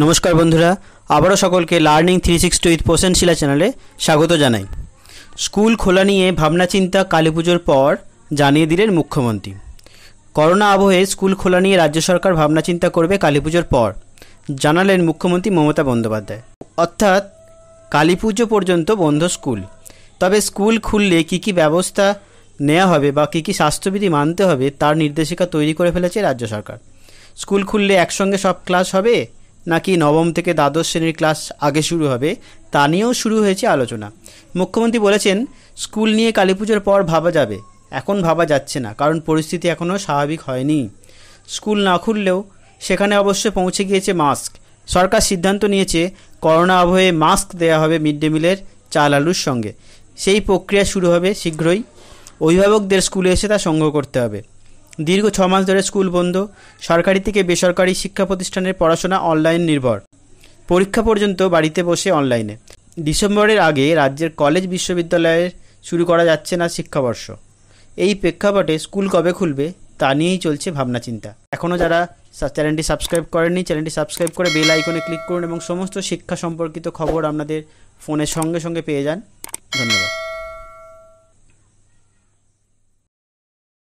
নমস্কার বন্ধুরা আবারও সকলকে learning three six two with পোষণশিলা চ্যানেলে স্বাগত জানাই স্কুল খোলা নিয়ে ভাবনা চিন্তা কালী পুজোর পর জানিয়ে দিলেন মুখ্যমন্ত্রী করোনা আবহে স্কুল খোলা নিয়ে রাজ্য সরকার ভাবনা চিন্তা করবে কালী পুজোর পর জানালেন মুখ্যমন্ত্রী মমতা বন্দ্যোপাধ্যায় অর্থাৎ কালী পুজো পর্যন্ত বন্ধ স্কুল তবে স্কুল খুললে কি কি ব্যবস্থা নেওয়া হবে বা কী কী স্বাস্থ্যবিধি মানতে হবে তার নির্দেশিকা তৈরি করে ফেলেছে রাজ্য সরকার স্কুল খুললে একসঙ্গে সব ক্লাস হবে নাকি নবম থেকে দ্বাদশ শ্রেণীর ক্লাস আগে শুরু হবে তা নিয়েও শুরু হয়েছে আলোচনা মুখ্যমন্ত্রী বলেছেন স্কুল নিয়ে কালী পুজোর পর ভাবা যাবে এখন ভাবা যাচ্ছে না কারণ পরিস্থিতি এখনও স্বাভাবিক হয়নি স্কুল না খুললেও সেখানে অবশ্য পৌঁছে গিয়েছে মাস্ক সরকার সিদ্ধান্ত নিয়েছে করোনা আবহে মাস্ক দেওয়া হবে মিড ডে মিলের চাল আলুর সঙ্গে সেই প্রক্রিয়া শুরু হবে শীঘ্রই অভিভাবকদের স্কুলে এসে তা সংগ্রহ করতে হবে দীর্ঘ ছ মাস ধরে স্কুল বন্ধ সরকারি থেকে বেসরকারি শিক্ষা প্রতিষ্ঠানের পড়াশোনা অনলাইন নির্ভর পরীক্ষা পর্যন্ত বাড়িতে বসে অনলাইনে ডিসেম্বরের আগে রাজ্যের কলেজ বিশ্ববিদ্যালয়ের শুরু করা যাচ্ছে না শিক্ষাবর্ষ এই প্রেক্ষাপটে স্কুল কবে খুলবে তা নিয়েই চলছে ভাবনা চিন্তা এখনও যারা চ্যানেলটি সাবস্ক্রাইব করেননি চ্যানেলটি সাবস্ক্রাইব করে বেল আইকনে ক্লিক করুন এবং সমস্ত শিক্ষা সম্পর্কিত খবর আপনাদের ফোনের সঙ্গে সঙ্গে পেয়ে যান ধন্যবাদ